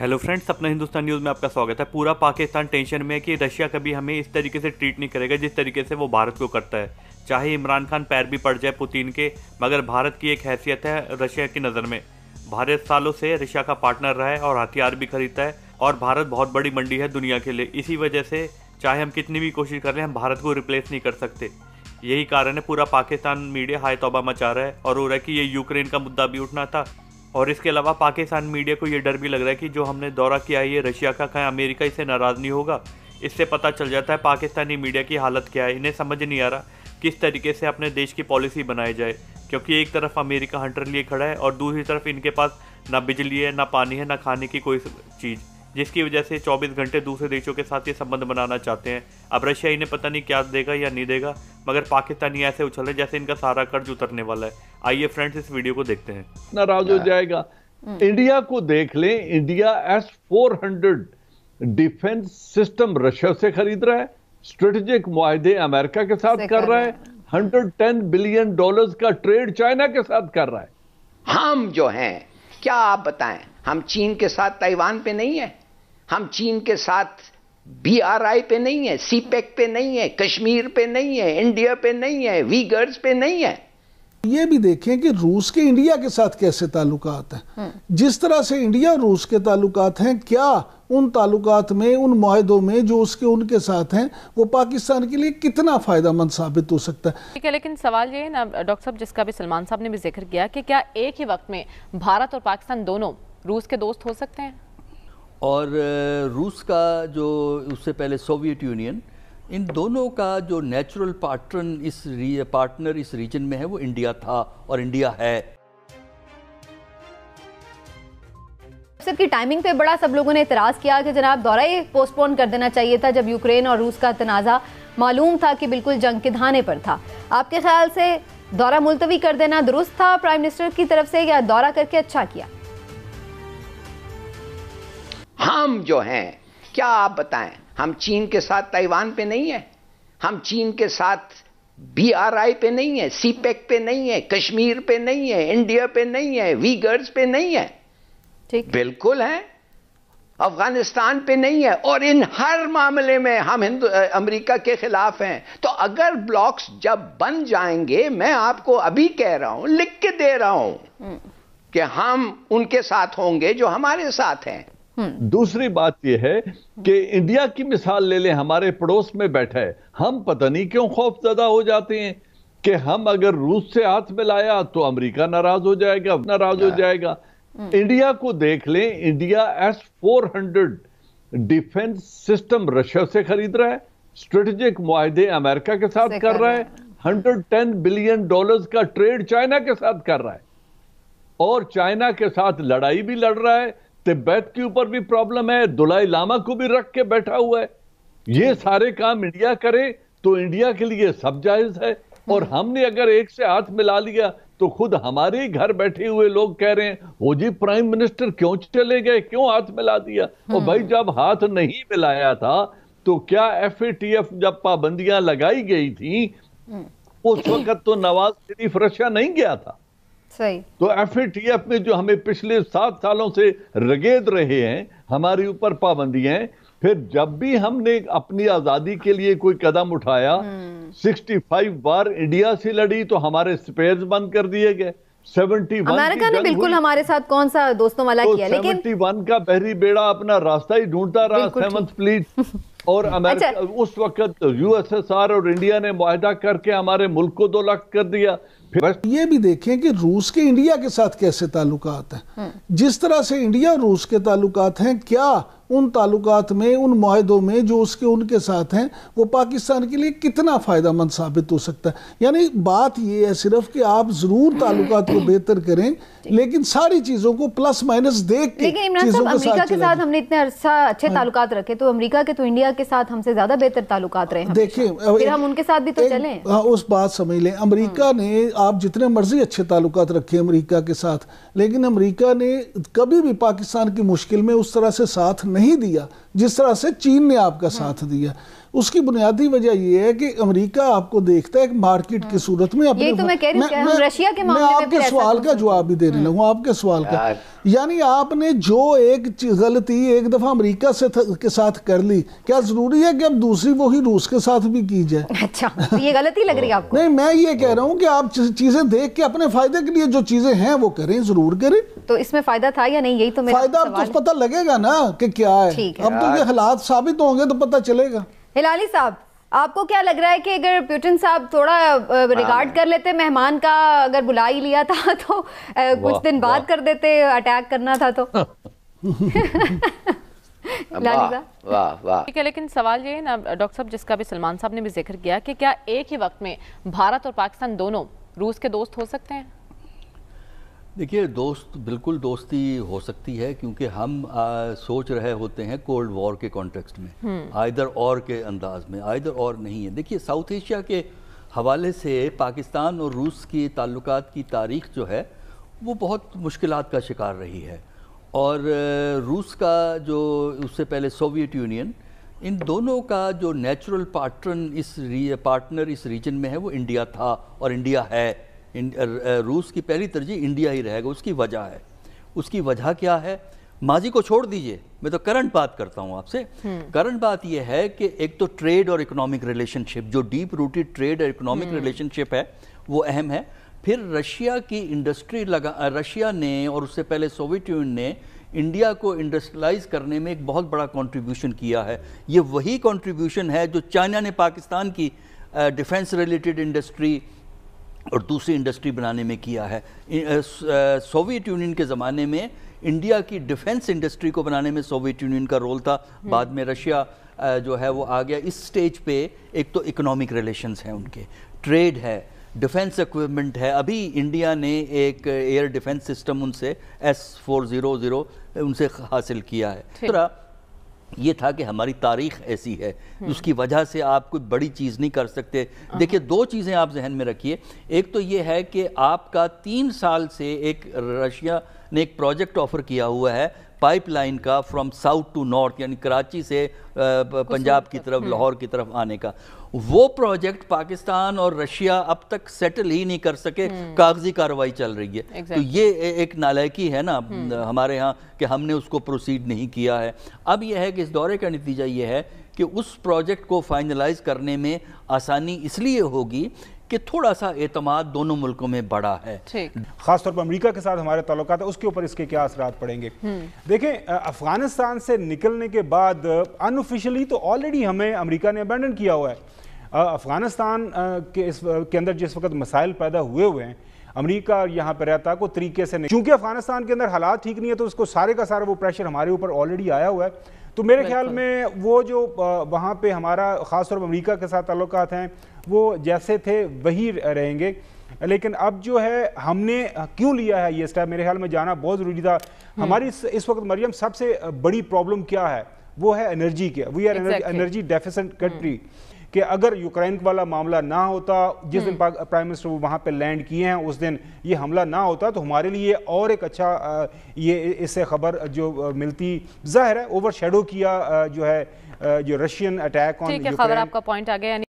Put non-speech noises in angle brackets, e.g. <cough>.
Hello friends अपना Hindustan news में आपका स्वागत है पूरा पाकिस्तान टेंशन में है कि रशिया कभी हमें इस तरीके से ट्रीट नहीं करेगा जिस तरीके से वो भारत को करता है चाहे इमरान खान पैर भी पड़ जाए पुतिन के मगर भारत की एक हैसियत है रशिया की नज़र में भारत सालों से रशिया का पार्टनर रहा है और हथियार भी खरीदता है और भारत बहुत बड़ी मंडी है दुनिया के लिए इसी वजह से चाहे हम कितनी भी कोशिश कर रहे हैं हम भारत को रिप्लेस नहीं कर सकते यही कारण है पूरा पाकिस्तान मीडिया हाय तोबा मचा रहा है और हो रहा है कि ये यूक्रेन का मुद्दा भी उठना था और इसके अलावा पाकिस्तान मीडिया को ये डर भी लग रहा है कि जो हमने दौरा किया है ये रशिया का कहें अमेरिका इसे नाराज़ नहीं होगा इससे पता चल जाता है पाकिस्तानी मीडिया की हालत क्या है इन्हें समझ नहीं आ रहा किस तरीके से अपने देश की पॉलिसी बनाई जाए क्योंकि एक तरफ अमेरिका हंटर लिए खड़ा है और दूसरी तरफ इनके पास ना बिजली है ना पानी है ना खाने की कोई चीज़ जिसकी वजह से 24 घंटे दूसरे देशों के साथ ये संबंध बनाना चाहते हैं अब रशिया इन्हें पता नहीं क्या देगा या नहीं देगा मगर पाकिस्तानी ऐसे उछल रहे जैसे इनका सारा कर्ज उतरने वाला है आइए फ्रेंड्स इस वीडियो को देखते हैं नाराज हो जाएगा इंडिया hmm. को देख लें India S 400 defence system Russia से खरीद रहा है स्ट्रेटेजिक मुआदे अमेरिका के साथ कर रहा है 110 बिलियन डॉलर्स का ट्रेड चाइना के साथ कर रहा है हम जो हैं क्या आप बताएं हम चीन के साथ ताइवान पे नहीं है हम चीन के साथ बी आर आई पे नहीं है सीपेक e e e पे नहीं है कश्मीर पे नहीं है इंडिया पे नहीं है वीगर्स पे नहीं है ये भी देखें कि रूस के इंडिया के साथ कैसे ताल्लुक हैं हम्म। जिस तरह से इंडिया रूस के ताल्लुक हैं क्या उन ताल्लुक में उन माहों में जो उसके उनके साथ हैं वो पाकिस्तान के लिए कितना फ़ायदा मंद साबित हो सकता है ठीक है लेकिन सवाल ये है ना डॉक्टर साहब जिसका भी सलमान साहब ने भी जिक्र किया कि क्या एक ही वक्त में भारत और पाकिस्तान दोनों रूस के दोस्त हो सकते हैं और रूस का जो उससे पहले सोवियत यूनियन इन दोनों का जो नेचुरल पार्टन इस पार्टनर इस रीजन में है वो इंडिया था और इंडिया है की टाइमिंग पे बड़ा सब लोगों ने इतराज़ किया कि जनाब दौरा पोस्टपोन कर देना चाहिए था जब यूक्रेन और रूस का तनाज़ा मालूम था कि बिल्कुल जंग के धाने पर था आपके ख्याल से दौरा मुलतवी कर देना दुरुस्त था प्राइम मिनिस्टर की तरफ से या दौरा करके अच्छा किया हम जो हैं क्या आप बताएं हम चीन के साथ ताइवान पे नहीं है हम चीन के साथ बी आर आई पे नहीं है सी पे नहीं है कश्मीर पे नहीं है इंडिया पे नहीं है वीगर्स पे नहीं है ठीक बिल्कुल है अफगानिस्तान पे नहीं है और इन हर मामले में हम हिंदू अमेरिका के खिलाफ हैं तो अगर ब्लॉक्स जब बन जाएंगे मैं आपको अभी कह रहा हूं लिख के दे रहा हूं हम्म। कि हम उनके साथ होंगे जो हमारे साथ हैं हम्म। दूसरी बात यह है कि इंडिया की मिसाल ले लें हमारे पड़ोस में बैठा है हम पता नहीं क्यों खौफ ज्यादा हो जाते हैं कि हम अगर रूस से हाथ मिलाया तो अमेरिका नाराज हो जाएगा नाराज हो जाएगा hmm. इंडिया को देख लें India S four hundred defence system Russia से खरीद रहा है स्ट्रेटेजिक माहदे अमेरिका के साथ कर रहा है हंड्रेड टेन बिलियन डॉलर्स का ट्रेड चाइना के साथ कर रहा है और चाइना के साथ लड़ाई भी लड़ रहा है तिब्बत के ऊपर भी प्रॉब्लम है दुलाई लामा को भी रख के बैठा हुआ है ये सारे काम इंडिया करे तो इंडिया के लिए सब जायज है और हमने अगर एक से हाथ मिला लिया तो खुद हमारे घर बैठे हुए लोग कह रहे हैं वो जी प्राइम मिनिस्टर क्यों चले गए क्यों हाथ मिला दिया और भाई हम्म। जब हाथ नहीं मिलाया था तो क्या एफ जब पाबंदियां लगाई गई थी हम्म। उस वक्त तो नवाज शरीफ रशिया नहीं गया था सही तो एफ में जो हमें पिछले सात सालों से रगेद रहे हैं हमारे ऊपर पाबंदी हैं फिर जब भी हमने अपनी आजादी के लिए कोई कदम उठाया 65 हम्म। बार इंडिया से लड़ी तो हमारे स्पेयर्स बंद कर दिए गए अमेरिका ने बिल्कुल हमारे साथ कौन सा दोस्तों वाला तो किया लेकिन वन का बहरी बेड़ा अपना रास्ता ही ढूंढता रहा सेवंथ प्लीज <laughs> और अमेरिका अच्छा। उस वक्त यूएसएसआर और इंडिया ने माहिदा करके हमारे मुल्क को दो लाख कर दिया बस ये भी देखें कि रूस के इंडिया के साथ कैसे ताल्लुकात हैं हम्म। जिस तरह से इंडिया रूस के ताल्लुक हैं क्या उन ताल्लुक में उन माहों में जो उसके उनके साथ हैं वो पाकिस्तान के लिए कितना फ़ायदा मंद साबित हो सकता है यानी बात ये है सिर्फ कि आप ज़रूर ताल्लुक को बेहतर करें लेकिन सारी चीज़ों को प्लस माइनस देख के लेकिन इमरान साहब अमेरिका के साथ हमने इतने अरसा अच्छे हाँ। ताल्लुक रखे तो अमेरिका के तो इंडिया के साथ हमसे ज़्यादा बेहतर ताल्लुक रहे देखिए हम उनके साथ भी तो चलें हाँ, उस बात समझ लें अमरीका हम्म। ने आप जितने मर्जी अच्छे ताल्लुक रखें अमरीका के साथ लेकिन अमरीका ने कभी भी पाकिस्तान की मुश्किल में उस तरह से साथ नहीं दिया जिस तरह से चीन ने आपका साथ दिया उसकी बुनियादी वजह यह है कि अमेरिका आपको देखता है मार्केट की हाँ। सूरत में अपने तो मैं, मैं, रशिया के मैं हाँ। आपके सवाल का जवाब भी देने लगू आपके सवाल का यानी आपने जो एक गलती एक दफ़ा अमेरिका से के साथ कर ली क्या ज़रूरी है कि अब दूसरी वही रूस के साथ भी की जाए अच्छा तो ये गलती लग रही है आपको नहीं मैं ये कह रहा हूँ कि आप चीज़ें देख के अपने फ़ायदे के लिए जो चीज़ें हैं वो करें ज़रूर करें तो इसमें फ़ायदा था या नहीं यही तो फायदा अब तो पता लगेगा ना कि क्या है अब तो ये हालात साबित होंगे तो पता चलेगा हिलाली साहब आपको क्या लग रहा है कि अगर प्यूटन साहब थोड़ा रिगार्ड हाँ। कर लेते मेहमान का अगर बुला ही लिया था <laughs> तो कुछ दिन बाद कर देते अटैक करना था तो <laughs> वाह ठीक है लेकिन सवाल ये है ना डॉक्टर साहब जिसका भी सलमान साहब ने भी जिक्र किया कि क्या एक ही वक्त में भारत और पाकिस्तान दोनों रूस के दोस्त हो सकते हैं देखिए दोस्त बिल्कुल दोस्ती हो सकती है क्योंकि हम आ, सोच रहे होते हैं कोल्ड वॉर के कॉन्टेक्स्ट में हम्म। आयदर और के अंदाज में आयदर और नहीं है देखिए साउथ एशिया के हवाले से पाकिस्तान और रूस के ताल्लुक की तारीख जो है वो बहुत मुश्किल का शिकार रही है और रूस का जो उससे पहले सोवियत यूनियन इन दोनों का जो नेचुरल पार्टन इस पार्टनर इस रीजन में है वो इंडिया था और इंडिया है रूस की पहली तरजीह इंडिया ही रहेगा उसकी वजह है उसकी वजह क्या है माजी को छोड़ दीजिए मैं तो करंट बात करता हूँ आपसे हम्म। करंट बात यह है कि एक तो ट्रेड और इकोनॉमिक रिलेशनशिप जो डीप रूटेड ट्रेड और इकोनॉमिक हम्म। रिलेशनशिप है वो अहम है फिर रशिया की इंडस्ट्री लगा रशिया ने और उससे पहले सोवियत यूनियन ने इंडिया को इंडस्ट्रियलाइज करने में एक बहुत बड़ा कंट्रीब्यूशन किया है ये वही कंट्रीब्यूशन है जो चाइना ने पाकिस्तान की डिफेंस रिलेटेड इंडस्ट्री और दूसरी इंडस्ट्री बनाने में किया है सोवियत यूनियन के ज़माने में इंडिया की डिफेंस इंडस्ट्री को बनाने में सोवियत यूनियन का रोल था हम्म। बाद में रशिया जो है वो आ गया इस स्टेज पे एक तो इकोनॉमिक रिलेशंस हैं उनके ट्रेड है डिफेंस इक्विपमेंट है अभी इंडिया ने एक एयर डिफेंस सिस्टम उनसे एस फोर ज़ीरो ज़ीरो उनसे हासिल किया है ये था कि हमारी तारीख ऐसी है हम्म। उसकी वजह से आप कोई बड़ी चीज़ नहीं कर सकते हाँ। देखिए दो चीज़ें आप जहन में रखिए एक तो ये है कि आपका तीन साल से एक रशिया ने एक प्रोजेक्ट ऑफर किया हुआ है पाइपलाइन का फ्रॉम साउथ टू नॉर्थ यानी कराची से पंजाब की तरफ लाहौर की तरफ आने का वो प्रोजेक्ट पाकिस्तान और रशिया अब तक सेटल ही नहीं कर सके कागजी कार्रवाई चल रही है exactly. तो ये एक नालायकी है ना हमारे यहाँ कि हमने उसको प्रोसीड नहीं किया है अब यह है कि इस दौरे का नतीजा ये है कि उस प्रोजेक्ट को फाइनलाइज करने में आसानी इसलिए होगी कि थोड़ा सा एतमाद दोनों मुल्कों में बड़ा है खासतौर पर अमेरिका के साथ हमारे ताल्लुक है उसके ऊपर इसके क्या असर पड़ेंगे हम्म। देखें अफगानिस्तान से निकलने के बाद अनऑफिशियली तो ऑलरेडी हमें अमेरिका ने अबेंडन किया हुआ है अफगानिस्तान के इस के अंदर जिस वक्त मसाइल पैदा हुए हुए हैं अमेरिका यहाँ पर रहता को तरीके से नहीं क्योंकि अफगानिस्तान के अंदर हालात ठीक नहीं है तो उसको सारे का सारा वो प्रेशर हमारे ऊपर ऑलरेडी आया हुआ है तो मेरे ख्याल में वो जो वहाँ पे हमारा ख़ासतौर पर अमरीका के साथ ताल्लुक हैं वो जैसे थे वही रहेंगे लेकिन अब जो है हमने क्यों लिया है ये स्टेप मेरे ख्याल में जाना बहुत ज़रूरी था हम्म। हमारी इस, इस वक्त मरियम सबसे बड़ी प्रॉब्लम क्या है वो है एनर्जी के we are energy deficient country कि अगर यूक्रेन वाला मामला ना होता जिस दिन हम्म। प्राइम मिनिस्टर वहाँ पर लैंड किए हैं उस दिन ये हमला ना होता तो हमारे लिए और एक अच्छा ये इससे खबर जो मिलती जाहिर है ओवर शेडो किया जो है जो रशियन अटैक ऑन खबर आपका पॉइंट आ गया